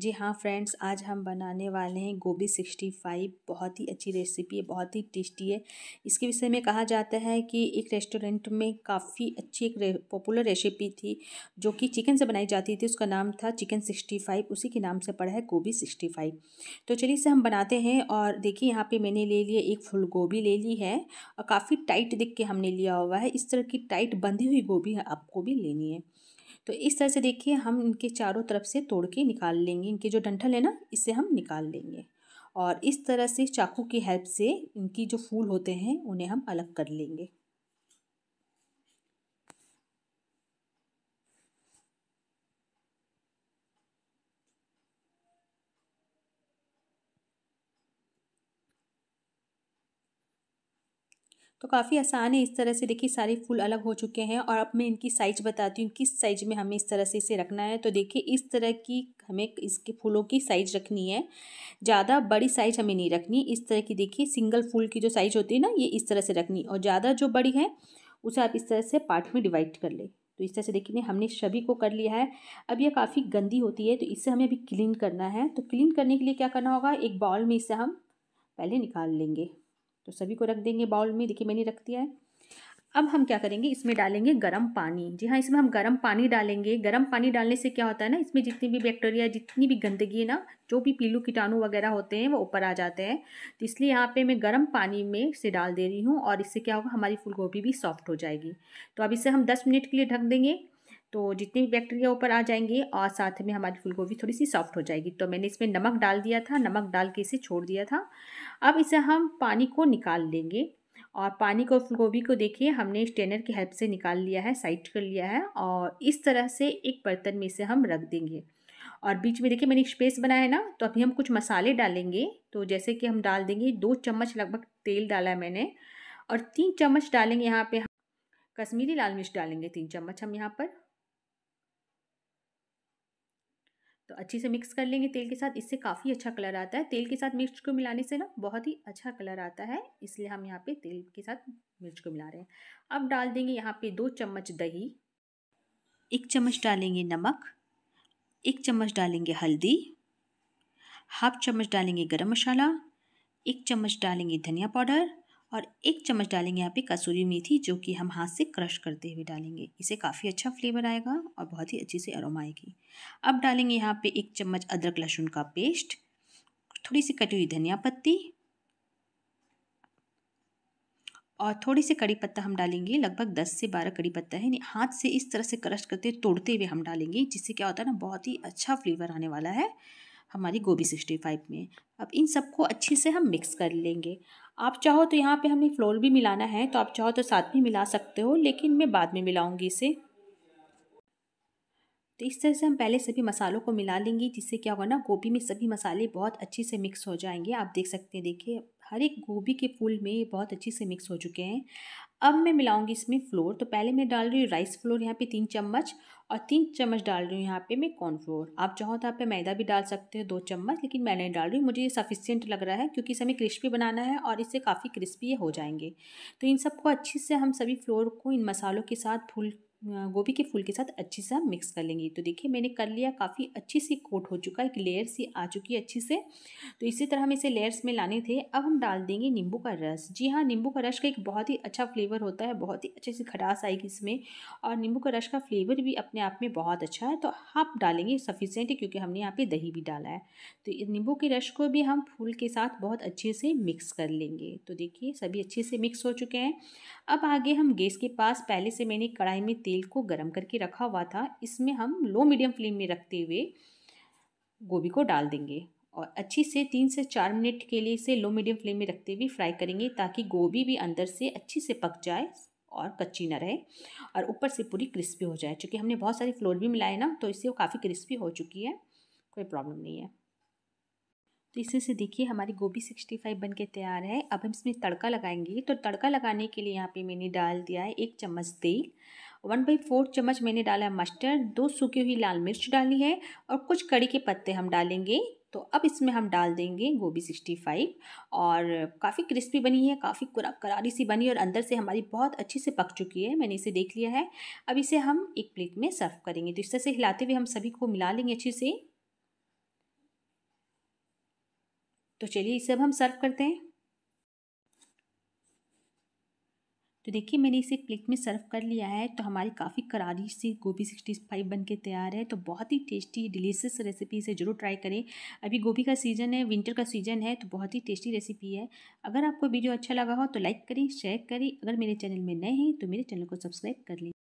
जी हाँ फ्रेंड्स आज हम बनाने वाले हैं गोभी सिक्सटी फाइव बहुत ही अच्छी रेसिपी है बहुत ही टेस्टी है इसके विषय में कहा जाता है कि एक रेस्टोरेंट में काफ़ी अच्छी एक पॉपुलर रेसिपी थी जो कि चिकन से बनाई जाती थी उसका नाम था चिकन सिक्सटी फाइव उसी के नाम से पड़ा है गोभी सिक्सटी फाइव तो चलिए इसे हम बनाते हैं और देखिए यहाँ पर मैंने ले लिया एक फुल गोभी ले ली है और काफ़ी टाइट दिख के हमने लिया हुआ है इस तरह की टाइट बंधी हुई गोभी आपको भी लेनी है तो इस तरह से देखिए हम इनके चारों तरफ से तोड़ के निकाल लेंगे इनके जो डंठल है ना इससे हम निकाल लेंगे और इस तरह से चाकू की हेल्प से इनकी जो फूल होते हैं उन्हें हम अलग कर लेंगे तो काफ़ी आसान है इस तरह से देखिए सारे फूल अलग हो चुके हैं और अब मैं इनकी साइज बताती हूँ किस साइज में हमें इस तरह से इसे रखना है तो देखिए इस तरह की हमें इसके फूलों की साइज रखनी है ज़्यादा बड़ी साइज हमें नहीं रखनी इस तरह की देखिए सिंगल फूल की जो साइज होती है ना ये इस तरह से रखनी और ज़्यादा जो बड़ी है उसे आप इस तरह से पार्ट में डिवाइड कर ले तो इस तरह से देखिए हमने सभी को कर लिया है अब यह काफ़ी गंदी होती है तो इससे हमें अभी क्लीन करना है तो क्लीन करने के लिए क्या करना होगा एक बाउल में इसे हम पहले निकाल लेंगे तो सभी को रख देंगे बाउल में देखिए मैंने रख दिया है अब हम क्या करेंगे इसमें डालेंगे गर्म पानी जी हाँ इसमें हम गर्म पानी डालेंगे गर्म पानी डालने से क्या होता है ना इसमें जितनी भी बैक्टीरिया जितनी भी गंदगी है ना जो भी पीलू कीटाणु वगैरह होते हैं वो ऊपर आ जाते हैं तो इसलिए यहाँ पे मैं गर्म पानी में से डाल दे रही हूँ और इससे क्या होगा हमारी फूल गोभी भी सॉफ्ट हो जाएगी तो अब इसे हम दस मिनट के लिए ढक देंगे तो जितने भी बैक्टीरिया ऊपर आ जाएंगे और साथ में हमारी फूलगोभी थोड़ी सी सॉफ्ट हो जाएगी तो मैंने इसमें नमक डाल दिया था नमक डाल के इसे छोड़ दिया था अब इसे हम पानी को निकाल लेंगे और पानी को फूलगोभी को देखिए हमने स्टेनर की हेल्प से निकाल लिया है साइड कर लिया है और इस तरह से एक बर्तन में इसे हम रख देंगे और बीच में देखिए मैंने स्पेस बनाया है ना तो अभी हम कुछ मसाले डालेंगे तो जैसे कि हम डाल देंगे दो चम्मच लगभग तेल डाला है मैंने और तीन चम्मच डालेंगे यहाँ पे कश्मीरी लाल मिर्च डालेंगे तीन चम्मच हम यहाँ पर तो अच्छे से मिक्स कर लेंगे तेल के साथ इससे काफ़ी अच्छा कलर आता है तेल के साथ मिर्च को मिलाने से ना बहुत ही अच्छा कलर आता है इसलिए हम यहाँ पे तेल के साथ मिर्च को मिला रहे हैं अब डाल देंगे यहाँ पे दो चम्मच दही एक चम्मच डालेंगे नमक एक चम्मच डालेंगे हल्दी हाफ चम्मच डालेंगे गर्म मसाला एक चम्मच डालेंगे धनिया पाउडर और एक चम्मच डालेंगे यहाँ पे कसूरी मेथी जो कि हम हाथ से क्रश करते हुए डालेंगे इसे काफ़ी अच्छा फ्लेवर आएगा और बहुत ही अच्छी से अरोमा आएगी अब डालेंगे यहाँ पे एक चम्मच अदरक लहसुन का पेस्ट थोड़ी सी कटी हुई धनिया पत्ती और थोड़ी सी कड़ी पत्ता हम डालेंगे लगभग दस से बारह कड़ी पत्ता है हाथ से इस तरह से क्रश करते तोड़ते हुए हम डालेंगे जिससे क्या होता है ना बहुत ही अच्छा फ्लेवर आने वाला है हमारी गोभी सिक्सटी फाइव में अब इन सबको अच्छे से हम मिक्स कर लेंगे आप चाहो तो यहाँ पे हमें फ्लोर भी मिलाना है तो आप चाहो तो साथ में मिला सकते हो लेकिन मैं बाद में मिलाऊंगी इसे तो इस तरह से हम पहले सभी मसालों को मिला लेंगे जिससे क्या होगा ना गोभी में सभी मसाले बहुत अच्छे से मिक्स हो जाएंगे आप देख सकते हैं देखिए हर एक गोभी के फूल में बहुत अच्छे से मिक्स हो चुके हैं अब मैं मिलाऊंगी इसमें फ्लोर तो पहले मैं डाल रही हूँ राइस फ्लोर यहाँ पे तीन चम्मच और तीन चम्मच डाल रही हूँ यहाँ पे मैं कॉर्नफ्लोर आप चाहो तो आप पे मैदा भी डाल सकते हो दो चम्मच लेकिन मैं नहीं डाल रही हूँ मुझे ये सफिशियंट लग रहा है क्योंकि इसे हमें क्रिस्पी बनाना है और इससे काफ़ी क्रिस्पी हो जाएंगे तो इन सबको अच्छे से हम सभी फ्लोर को इन मसालों के साथ फूल गोभी के फूल के साथ अच्छे से सा मिक्स कर लेंगे तो देखिए मैंने कर लिया काफ़ी अच्छी सी कोट हो चुका है एक लेयर सी आ चुकी है अच्छी से तो इसी तरह हम इसे लेयर्स में लाने थे अब हम डाल देंगे नींबू का रस जी हाँ नींबू का रस का एक बहुत ही अच्छा फ्लेवर होता है बहुत ही अच्छे से खटास आएगी इसमें और नींबू का रस का फ्लेवर भी अपने आप में बहुत अच्छा है तो आप डालेंगे सफिशेंट क्योंकि हमने यहाँ पर दही भी डाला है तो नींबू के रस को भी हम फूल के साथ बहुत अच्छे से मिक्स कर लेंगे तो देखिए सभी अच्छे से मिक्स हो चुके हैं अब आगे हम गैस के पास पहले से मैंने कढ़ाई में तेल को गरम करके रखा हुआ था इसमें हम लो मीडियम फ्लेम में रखते हुए गोभी को डाल देंगे और अच्छी से तीन से चार मिनट के लिए इसे लो मीडियम फ्लेम में रखते हुए फ्राई करेंगे ताकि गोभी भी अंदर से अच्छी से पक जाए और कच्ची ना रहे और ऊपर से पूरी क्रिस्पी हो जाए चूँकि हमने बहुत सारी फ्लोर भी मिलाए ना तो इससे वो काफ़ी क्रिस्पी हो चुकी है कोई प्रॉब्लम नहीं है तो इसे से देखिए हमारी गोभी सिक्सटी फाइव बन के तैयार है अब हम इसमें तड़का लगाएंगे तो तड़का लगाने के लिए यहाँ पे मैंने डाल दिया है एक चम्मच तेल वन बाई फोर चम्मच मैंने डाला है मस्टर्ड दो सूखी हुई लाल मिर्च डाली है और कुछ कड़ी के पत्ते हम डालेंगे तो अब इसमें हम डाल देंगे गोभी सिक्सटी फाइव और काफ़ी क्रिस्पी बनी है काफ़ी करारी सी बनी और अंदर से हमारी बहुत अच्छे से पक चुकी है मैंने इसे देख लिया है अब इसे हम एक प्लेट में सर्व करेंगे तो इस तरह से हिलाते हुए हम सभी को मिला लेंगे अच्छे से तो चलिए इसे अब हम सर्व करते हैं तो देखिए मैंने इसे प्लेट में सर्व कर लिया है तो हमारी काफ़ी करारी सी गोभी सिक्सटी फाइव बन के तैयार है तो बहुत ही टेस्टी डिलीशियस रेसिपी इसे ज़रूर ट्राई करें अभी गोभी का सीज़न है विंटर का सीज़न है तो बहुत ही टेस्टी रेसिपी है अगर आपको वीडियो अच्छा लगा हो तो लाइक करें शेयर करें अगर मेरे चैनल में नए हैं तो मेरे चैनल को सब्सक्राइब कर लें